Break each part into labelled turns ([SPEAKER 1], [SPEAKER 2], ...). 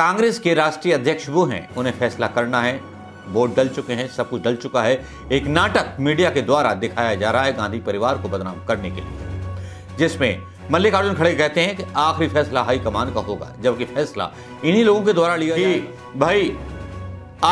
[SPEAKER 1] कांग्रेस के राष्ट्रीय अध्यक्ष वो हैं उन्हें फैसला करना है वोट डल चुके हैं सब कुछ डल चुका है एक नाटक मीडिया के द्वारा दिखाया जा रहा है गांधी परिवार को बदनाम करने के लिए जिसमें मल्लिकार्जुन खड़गे कहते हैं कि आखिरी फैसला हाईकमान का होगा जबकि फैसला इन्हीं लोगों के द्वारा लिया भाई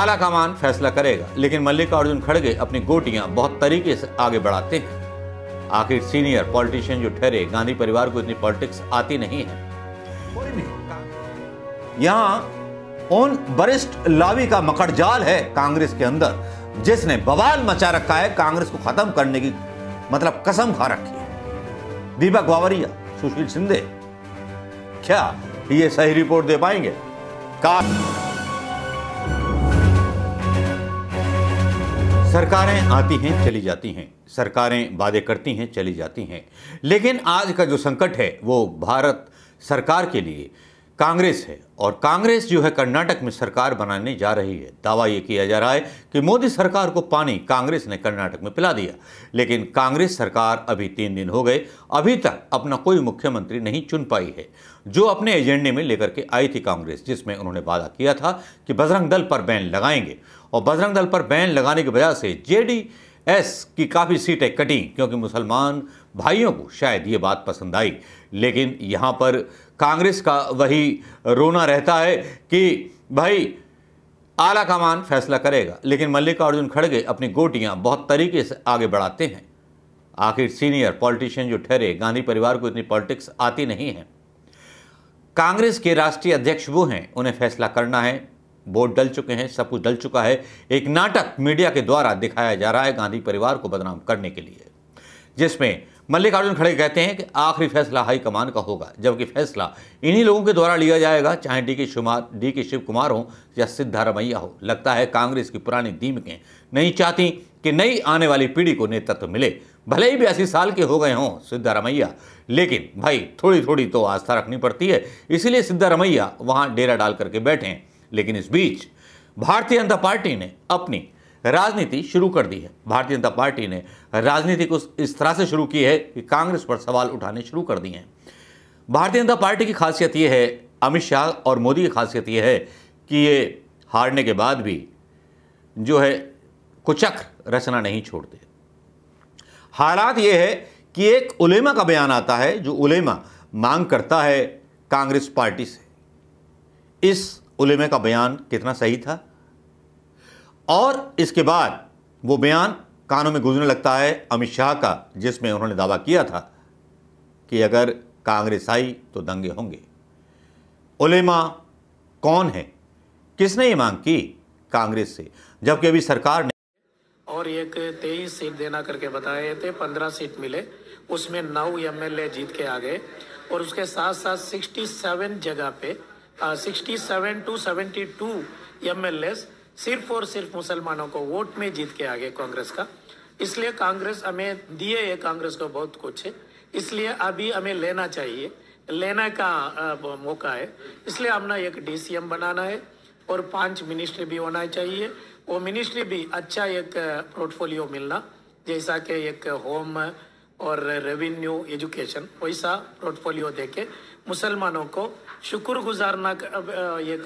[SPEAKER 1] आला कमान फैसला करेगा लेकिन मल्लिकार्जुन खड़गे अपनी गोटियां बहुत तरीके से आगे बढ़ाते हैं आखिर सीनियर पॉलिटिशियन जो ठहरे गांधी परिवार को इतनी पॉलिटिक्स आती नहीं है यहाँ उन वरिष्ठ लावी का मकड़ जाल है कांग्रेस के अंदर जिसने बवाल मचा रखा है कांग्रेस को खत्म करने की मतलब कसम खा रखी है दीपक बावरिया सुशील शिंदे क्या ये सही रिपोर्ट दे पाएंगे का सरकारें आती हैं चली जाती हैं सरकारें वादे करती हैं चली जाती हैं लेकिन आज का जो संकट है वो भारत सरकार के लिए कांग्रेस है और कांग्रेस जो है कर्नाटक में सरकार बनाने जा रही है दावा ये किया जा रहा है कि मोदी सरकार को पानी कांग्रेस ने कर्नाटक में पिला दिया लेकिन कांग्रेस सरकार अभी तीन दिन हो गए अभी तक अपना कोई मुख्यमंत्री नहीं चुन पाई है जो अपने एजेंडे में लेकर के आई थी कांग्रेस जिसमें उन्होंने वादा किया था कि बजरंग दल पर बैन लगाएंगे और बजरंग दल पर बैन लगाने की वजह से जेडी एस की काफ़ी सीटें कटी क्योंकि मुसलमान भाइयों को शायद ये बात पसंद आई लेकिन यहाँ पर कांग्रेस का वही रोना रहता है कि भाई आला कमान फैसला करेगा लेकिन मल्लिकार्जुन खड़गे अपनी गोटियाँ बहुत तरीके से आगे बढ़ाते हैं आखिर सीनियर पॉलिटिशियन जो ठहरे गांधी परिवार को इतनी पॉलिटिक्स आती नहीं है कांग्रेस के राष्ट्रीय अध्यक्ष वो हैं उन्हें फैसला करना है वोट डल चुके हैं सब कुछ डल चुका है एक नाटक मीडिया के द्वारा दिखाया जा रहा है गांधी परिवार को बदनाम करने के लिए जिसमें मल्लिकार्जुन खड़े कहते हैं कि आखिरी फैसला हाईकमान का होगा जबकि फैसला इन्हीं लोगों के द्वारा लिया जाएगा चाहे डी के शुमार डी के शिव कुमार हो या सिद्धारमैया हो लगता है कांग्रेस की पुरानी दीमकें नहीं चाहती कि नई आने वाली पीढ़ी को नेतृत्व तो मिले भले ही बयासी साल के हो गए हों सिद्धारमैया लेकिन भाई थोड़ी थोड़ी तो आस्था रखनी पड़ती है इसीलिए सिद्धारमैया वहाँ डेरा डाल करके बैठे हैं लेकिन इस बीच भारतीय जनता पार्टी ने अपनी राजनीति शुरू कर दी है भारतीय जनता पार्टी ने राजनीति को इस तरह से शुरू की है कि कांग्रेस पर सवाल उठाने शुरू कर दिए हैं भारतीय जनता पार्टी की खासियत यह है अमित शाह और मोदी की खासियत यह है कि ये हारने के बाद भी जो है कुचक्र रचना नहीं छोड़ते हालात ये है कि एक उलेमा का बयान आता है जो उलेमा मांग करता है कांग्रेस पार्टी से इस उलेमे का बयान कितना सही था और इसके बाद वो बयान कानों में गुजरने लगता है अमित शाह का जिसमें उन्होंने दावा किया था कि अगर कांग्रेस आई तो दंगे होंगे उलेमा कौन है किसने ये मांग की कांग्रेस से जबकि अभी सरकार ने
[SPEAKER 2] और एक तेईस सीट देना करके बताए थे पंद्रह सीट मिले उसमें नौ एम जीत के आ गए और उसके साथ साथ सिक्सटी सेवन जगह पे sixty seven to seventy two M सिर्फ और सिर्फ मुसलमानों को वोट में जीत के आगे कांग्रेस का इसलिए कांग्रेस हमें दिए है कांग्रेस को बहुत कुछ है इसलिए अभी हमें लेना चाहिए लेने का uh, मौका है इसलिए हमने एक डीसीएम बनाना है और पांच मिनिस्ट्री भी होना चाहिए वो मिनिस्ट्री भी अच्छा एक पोर्टफोलियो uh, मिलना जैसा कि एक होम और रेवेन्यू एजुकेशन वैसा पोर्टफोलियो देके मुसलमानों को शुक्र गुजारना ये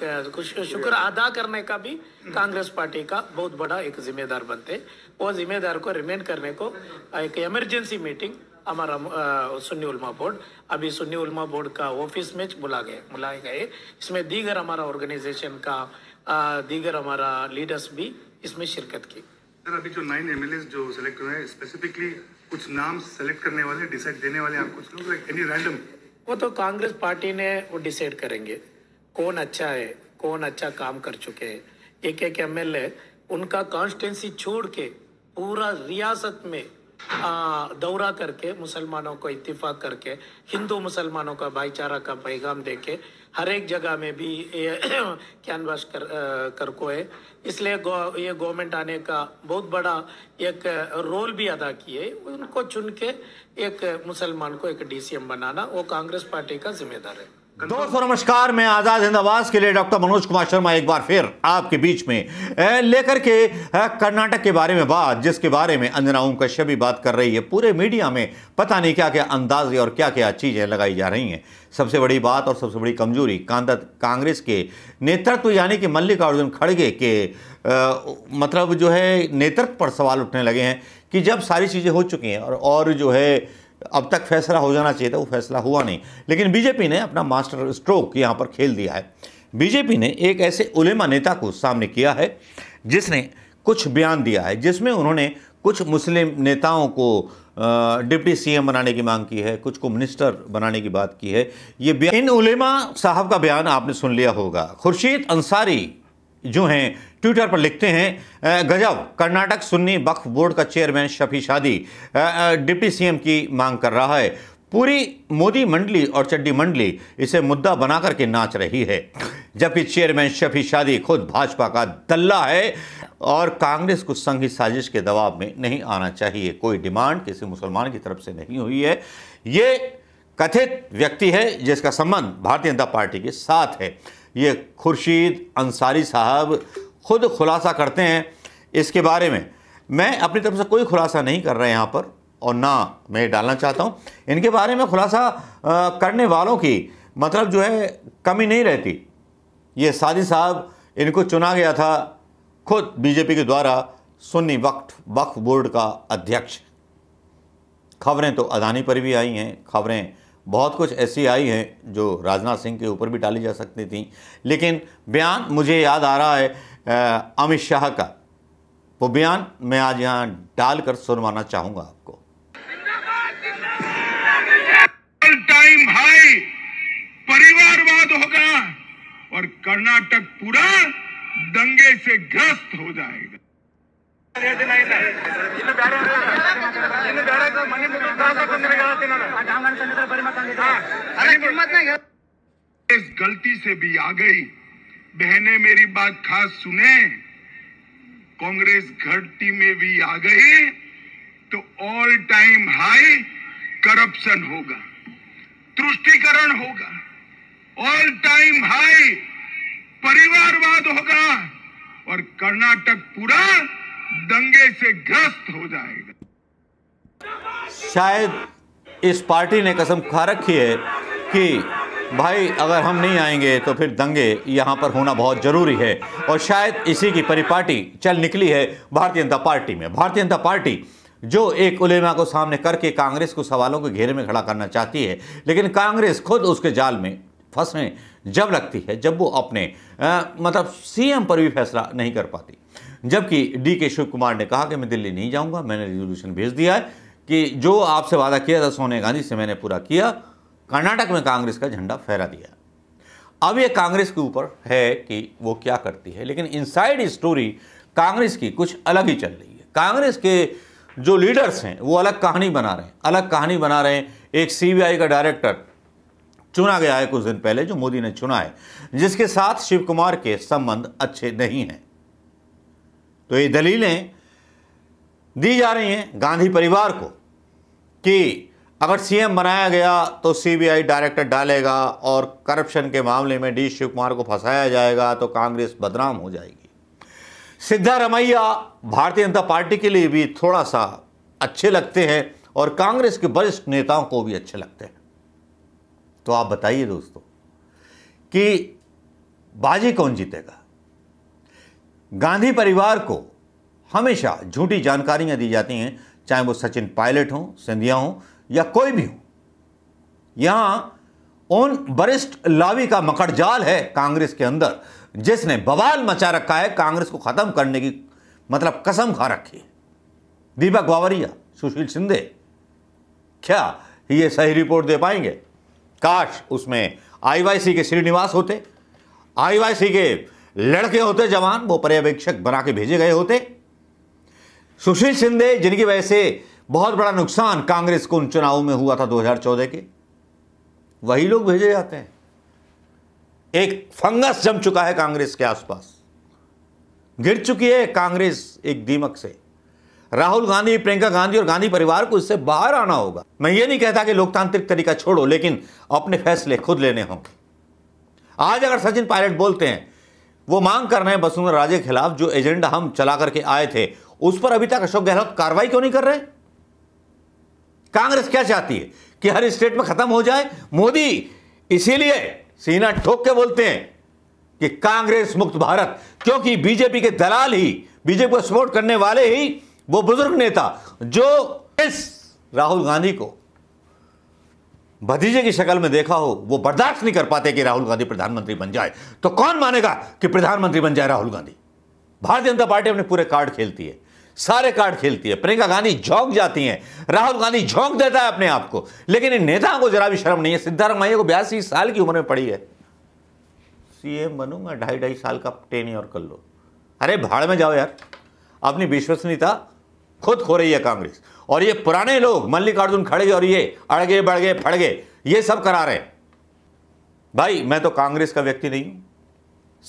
[SPEAKER 2] शुक्र अदा करने का भी कांग्रेस पार्टी का बहुत बड़ा एक जिम्मेदार बनते वो जिम्मेदार को रिमेंड करने को एक इमरजेंसी मीटिंग हमारा सुन्नी उलमा बोर्ड अभी सुन्नी उलमा बोर्ड का ऑफिस में बुला गए बुलाए गए इसमें दीगर हमारा ऑर्गेनाइजेशन का दीगर हमारा लीडर्स भी इसमें शिरकत की सर अभी जो नाइन एम जो सिलेक्ट हुए हैं स्पेसिफिकली कुछ नाम सेलेक्ट करने वाले डिसाइड देने वाले आप कुछ लोग लाइक एनी रैंडम वो तो कांग्रेस पार्टी ने वो डिसाइड करेंगे कौन अच्छा है कौन अच्छा काम कर चुके हैं एक एक एम उनका कॉन्स्टिटेंसी छोड़ के पूरा रियासत में दौरा करके मुसलमानों को इतफाक करके हिंदू मुसलमानों का भाईचारा का पैगाम दे के हर एक जगह में भी ये कैनवास कर को है इसलिए गो, ये गवर्नमेंट आने का बहुत बड़ा एक रोल भी अदा किए उनको चुन के एक मुसलमान को एक डीसीएम बनाना वो कांग्रेस पार्टी का जिम्मेदार है दोस्तों
[SPEAKER 1] नमस्कार मैं आजाद हिंद आवाज के लिए डॉक्टर मनोज कुमार शर्मा एक बार फिर आपके बीच में लेकर के कर्नाटक के बारे में बात जिसके बारे में अंजना ओम कश्यप भी बात कर रही है पूरे मीडिया में पता नहीं क्या क्या अंदाजे और क्या क्या चीज़ें लगाई जा रही हैं सबसे बड़ी बात और सबसे बड़ी कमजोरी कांग्रेस के नेतृत्व यानी कि मल्लिकार्जुन खड़गे के आ, मतलब जो है नेतृत्व पर सवाल उठने लगे हैं कि जब सारी चीज़ें हो चुकी हैं और और जो है अब तक फैसला हो जाना चाहिए था वो फैसला हुआ नहीं लेकिन बीजेपी ने अपना मास्टर स्ट्रोक यहाँ पर खेल दिया है बीजेपी ने एक ऐसे उलेमा नेता को सामने किया है जिसने कुछ बयान दिया है जिसमें उन्होंने कुछ मुस्लिम नेताओं को डिप्टी सीएम बनाने की मांग की है कुछ को मिनिस्टर बनाने की बात की है ये इन उलेमा साहब का बयान आपने सुन लिया होगा खुर्शीद अंसारी जो हैं ट्विटर पर लिखते हैं गजब कर्नाटक सुन्नी वक्फ बोर्ड का chairman Shafi Shadi deputy CM की मांग कर रहा है पूरी मोदी मंडली और चड्डी मंडली इसे मुद्दा बना करके नाच रही है जबकि चेयरमैन शफी शादी खुद भाजपा का दल्ला है और कांग्रेस को संघी साजिश के दबाव में नहीं आना चाहिए कोई डिमांड किसी मुसलमान की तरफ से नहीं हुई है ये कथित व्यक्ति है जिसका संबंध भारतीय जनता पार्टी के साथ है ये खुर्शीद अंसारी साहब खुद खुलासा करते हैं इसके बारे में मैं अपनी तरफ से कोई खुलासा नहीं कर रहा यहाँ पर और ना मैं डालना चाहता हूँ इनके बारे में खुलासा करने वालों की मतलब जो है कमी नहीं रहती ये सादी साहब इनको चुना गया था खुद बीजेपी के द्वारा सुन्नी वक्फ वक्फ बोर्ड का अध्यक्ष खबरें तो अदानी पर भी आई हैं खबरें बहुत कुछ ऐसी आई हैं जो राजनाथ सिंह के ऊपर भी डाली जा सकती थी लेकिन बयान मुझे याद आ रहा है अमित शाह का वो बयान मैं आज यहाँ डालकर सुनवाना चाहूँगा आपको टाइम हाई परिवारवाद होगा और कर्नाटक पूरा दंगे से ग्रस्त हो जाएगा इस गलती से भी आ गई बहने मेरी बात खास सुने कांग्रेस घटती में भी आ गई तो ऑल टाइम हाई करप्शन होगा तुष्टिकरण होगा ऑल टाइम हाई परिवारवाद होगा और कर्नाटक पूरा दंगे से ग्रस्त हो जाएगा शायद इस पार्टी ने कसम खा रखी है कि भाई अगर हम नहीं आएंगे तो फिर दंगे यहाँ पर होना बहुत ज़रूरी है और शायद इसी की परिपाटी चल निकली है भारतीय जनता पार्टी में भारतीय जनता पार्टी जो एक उलेमा को सामने करके कांग्रेस को सवालों के घेरे में खड़ा करना चाहती है लेकिन कांग्रेस खुद उसके जाल में फंसने जब लगती है जब वो अपने आ, मतलब सीएम पर भी फैसला नहीं कर पाती जबकि डी के शिव कुमार ने कहा कि मैं दिल्ली नहीं जाऊंगा मैंने रिजोल्यूशन भेज दिया है कि जो आपसे वादा किया था सोनिया गांधी से मैंने पूरा किया कर्नाटक में कांग्रेस का झंडा फहरा दिया अब ये कांग्रेस के ऊपर है कि वो क्या करती है लेकिन इनसाइड स्टोरी कांग्रेस की कुछ अलग ही चल रही है कांग्रेस के जो लीडर्स हैं वो अलग कहानी बना रहे हैं अलग कहानी बना रहे हैं एक सीबीआई का डायरेक्टर चुना गया है कुछ दिन पहले जो मोदी ने चुना है जिसके साथ शिव कुमार के संबंध अच्छे नहीं हैं तो ये दलीलें दी जा रही हैं गांधी परिवार को कि अगर सीएम बनाया गया तो सीबीआई डायरेक्टर डालेगा और करप्शन के मामले में डी शिव कुमार को फंसाया जाएगा तो कांग्रेस बदनाम हो जाएगी सिद्धारमैया भारतीय जनता पार्टी के लिए भी थोड़ा सा अच्छे लगते हैं और कांग्रेस के वरिष्ठ नेताओं को भी अच्छे लगते हैं तो आप बताइए दोस्तों कि बाजी कौन जीतेगा गांधी परिवार को हमेशा झूठी जानकारियां दी जाती हैं चाहे वो सचिन पायलट हों सिंधिया हों या कोई भी हो यहां उन वरिष्ठ लावी का मकड़जाल है कांग्रेस के अंदर जिसने बवाल मचा रखा है कांग्रेस को खत्म करने की मतलब कसम खा रखी है दीपक बावरिया सुशील शिंदे क्या ये सही रिपोर्ट दे पाएंगे काश उसमें आईवाईसी के श्रीनिवास होते आईवाईसी के लड़के होते जवान वो पर्यवेक्षक बना के भेजे गए होते सुशील शिंदे जिनकी वजह से बहुत बड़ा नुकसान कांग्रेस को उन चुनावों में हुआ था 2014 के वही लोग भेजे जाते हैं एक फंगस जम चुका है कांग्रेस के आसपास गिर चुकी है कांग्रेस एक दीमक से राहुल गांधी प्रियंका गांधी और गांधी परिवार को इससे बाहर आना होगा मैं ये नहीं कहता कि लोकतांत्रिक तरीका छोड़ो लेकिन अपने फैसले खुद लेने होंगे आज अगर सचिन पायलट बोलते हैं वो मांग कर रहे हैं वसुंधरा राजे के खिलाफ जो एजेंडा हम चला करके आए थे उस पर अभी तक अशोक गहलोत कार्रवाई क्यों नहीं कर रहे हैं कांग्रेस क्या चाहती है कि हर स्टेट में खत्म हो जाए मोदी इसीलिए सीना ठोक के बोलते हैं कि कांग्रेस मुक्त भारत क्योंकि बीजेपी के दलाल ही बीजेपी को सपोर्ट करने वाले ही वो बुजुर्ग नेता जो इस राहुल गांधी को भतीजे की शक्ल में देखा हो वो बर्दाश्त नहीं कर पाते कि राहुल गांधी प्रधानमंत्री बन जाए तो कौन मानेगा कि प्रधानमंत्री बन जाए राहुल गांधी भारतीय जनता पार्टी अपने पूरे कार्ड खेलती है सारे कार्ड खेलती है प्रियंका गांधी झोंक जाती हैं राहुल गांधी झोंक देता है अपने आप को लेकिन इन नेताओं को जरा भी शर्म नहीं है माइया को बयासी साल की उम्र में पड़ी है सीएम बनूंगा ढाई ढाई साल का टेन और कर लो अरे भाड़ में जाओ यार अपनी विश्वसनीयता खुद खो रही है कांग्रेस और ये पुराने लोग मल्लिकार्जुन खड़गे और ये अड़गे बड़गे फड़गे ये सब करा रहे हैं भाई मैं तो कांग्रेस का व्यक्ति नहीं हूं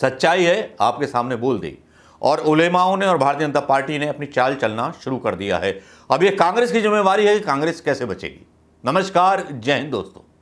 [SPEAKER 1] सच्चाई है आपके सामने बोल दी और उलेमाओं ने और भारतीय जनता पार्टी ने अपनी चाल चलना शुरू कर दिया है अब ये कांग्रेस की जिम्मेवारी है कि कांग्रेस कैसे बचेगी नमस्कार जय हिंद दोस्तों